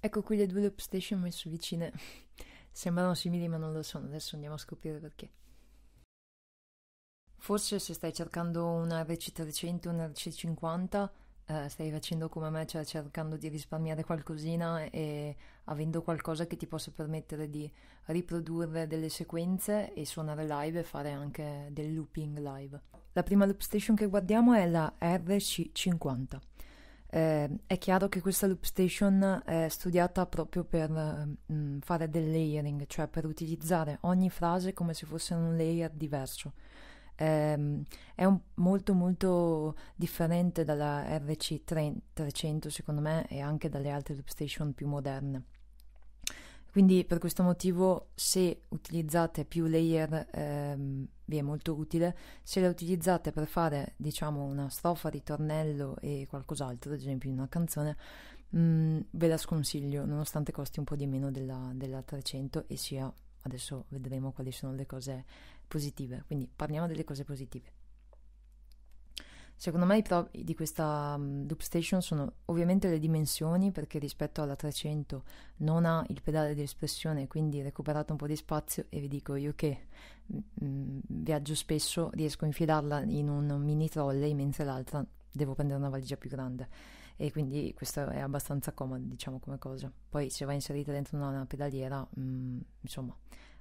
Ecco qui le due loop station messe vicine. Sembrano simili ma non lo sono, adesso andiamo a scoprire perché. Forse se stai cercando una RC300, una RC50, eh, stai facendo come me, cioè cercando di risparmiare qualcosina e avendo qualcosa che ti possa permettere di riprodurre delle sequenze e suonare live e fare anche del looping live. La prima loop station che guardiamo è la RC50. Eh, è chiaro che questa loop station è studiata proprio per mh, ehm, mm, fare del layering, cioè per utilizzare ogni frase come se fosse un layer diverso. Eh, è un, molto molto differente dalla RC300 secondo me e anche dalle altre loop station più moderne. Quindi per questo motivo se utilizzate più layer ehm, vi è molto utile, se la utilizzate per fare diciamo una strofa, ritornello e qualcos'altro, ad esempio in una canzone, mh, mm, ve la sconsiglio nonostante costi un po' di meno della, della 300 e sia, adesso vedremo quali sono le cose positive, quindi parliamo delle cose positive. Secondo me i pro di questa um, Loop Station sono ovviamente le dimensioni, perché rispetto alla 300 non ha il pedale di espressione, quindi recuperate un po' di spazio e vi dico io che mh, mm, mm, viaggio spesso, riesco a infilarla in un mini trolley, mentre l'altra devo prendere una valigia più grande e quindi questa è abbastanza comoda, diciamo, come cosa. Poi se va inserita dentro una, una pedaliera, mh, insomma,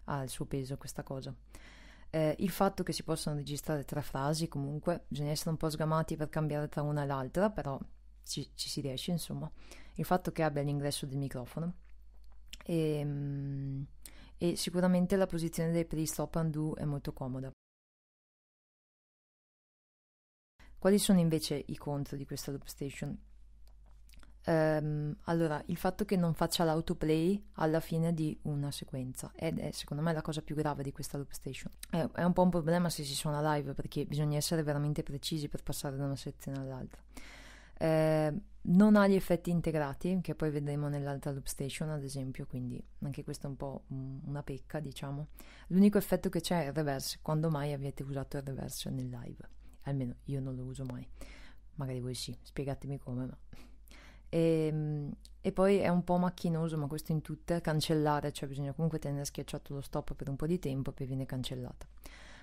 ha il suo peso questa cosa eh, il fatto che si possano registrare tre frasi comunque, bisogna essere un po' sgamati per cambiare tra una e l'altra, però ci, ci si riesce insomma, il fatto che abbia l'ingresso del microfono e, ehm, e sicuramente la posizione dei pre-stop and do è molto comoda. Quali sono invece i contro di questa loop station? Um, allora, il fatto che non faccia l'autoplay alla fine di una sequenza ed è secondo me la cosa più grave di questa loop station. È, è un po' un problema se si suona live perché bisogna essere veramente precisi per passare da una sezione all'altra. Eh, non ha gli effetti integrati che poi vedremo nell'altra loop station ad esempio quindi anche questo è un po' una pecca diciamo l'unico effetto che c'è è il reverse quando mai avete usato il reverse nel live almeno io non lo uso mai magari voi sì spiegatemi come ma e, ehm, e, poi è un po' macchinoso, ma questo in tutte, cancellare, cioè bisogna comunque tenere schiacciato lo stop per un po' di tempo e poi viene cancellata.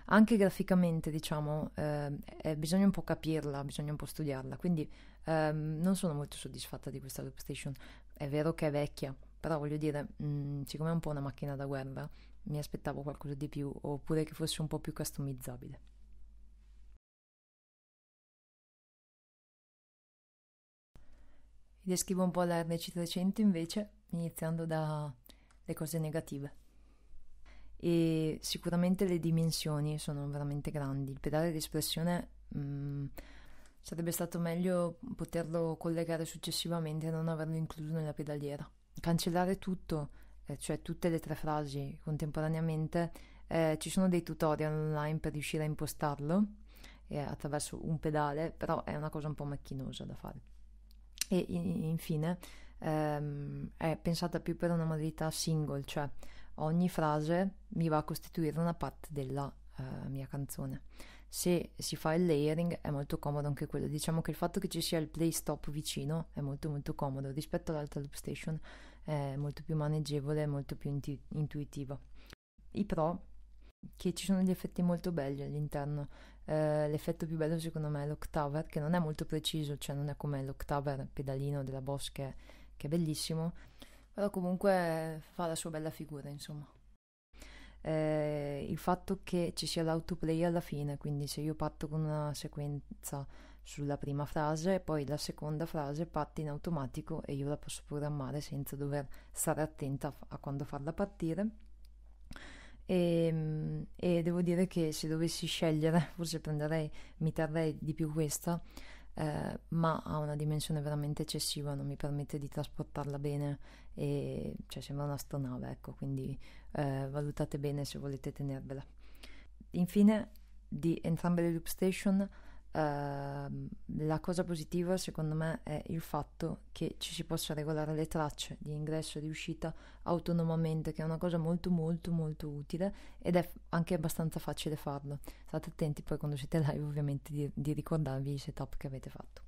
Anche graficamente, diciamo, eh, bisogna un po' capirla, bisogna un po' studiarla, quindi ehm, non sono molto soddisfatta di questa loop È vero che è vecchia, però voglio dire, mh, mm, siccome è un po' una macchina da guerra, mi aspettavo qualcosa di più, oppure che fosse un po' più customizzabile. descrivo un po' la RDC300 invece, iniziando dalle cose negative. E sicuramente le dimensioni sono veramente grandi. Il pedale di espressione mh, mm, sarebbe stato meglio poterlo collegare successivamente e non averlo incluso nella pedaliera. Cancellare tutto, eh, cioè tutte le tre frasi contemporaneamente, eh, ci sono dei tutorial online per riuscire a impostarlo eh, attraverso un pedale, però è una cosa un po' macchinosa da fare e infine ehm, è pensata più per una modalità single, cioè ogni frase mi va a costituire una parte della eh, mia canzone. Se si fa il layering è molto comodo anche quello, diciamo che il fatto che ci sia il play stop vicino è molto molto comodo rispetto all'altra loop station, è molto più maneggevole e molto più intu- intuitiva. I pro che ci sono degli effetti molto belli all'interno. Eh, l'effetto più bello secondo me è l'octaver, che non è molto preciso, cioè non è come l'octaver pedalino della Bosch che, che è bellissimo, però comunque fa la sua bella figura, insomma. Eh, il fatto che ci sia l'autoplay alla fine, quindi se io parto con una sequenza sulla prima frase, e poi la seconda frase parte in automatico e io la posso programmare senza dover stare attenta a quando farla partire. E, ehm, e devo dire che se dovessi scegliere forse prenderei, mi terrei di più questa, eh, ma ha una dimensione veramente eccessiva, non mi permette di trasportarla bene e cioè, sembra un'astronave, ecco, quindi eh, valutate bene se volete tenervela. Infine, di entrambe le loop station Ehm, la cosa positiva secondo me è il fatto che ci si possa regolare le tracce di ingresso e di uscita autonomamente, che è una cosa molto molto molto utile ed è anche abbastanza facile farlo. State attenti poi quando siete live ovviamente di, di ricordarvi i setup che avete fatto.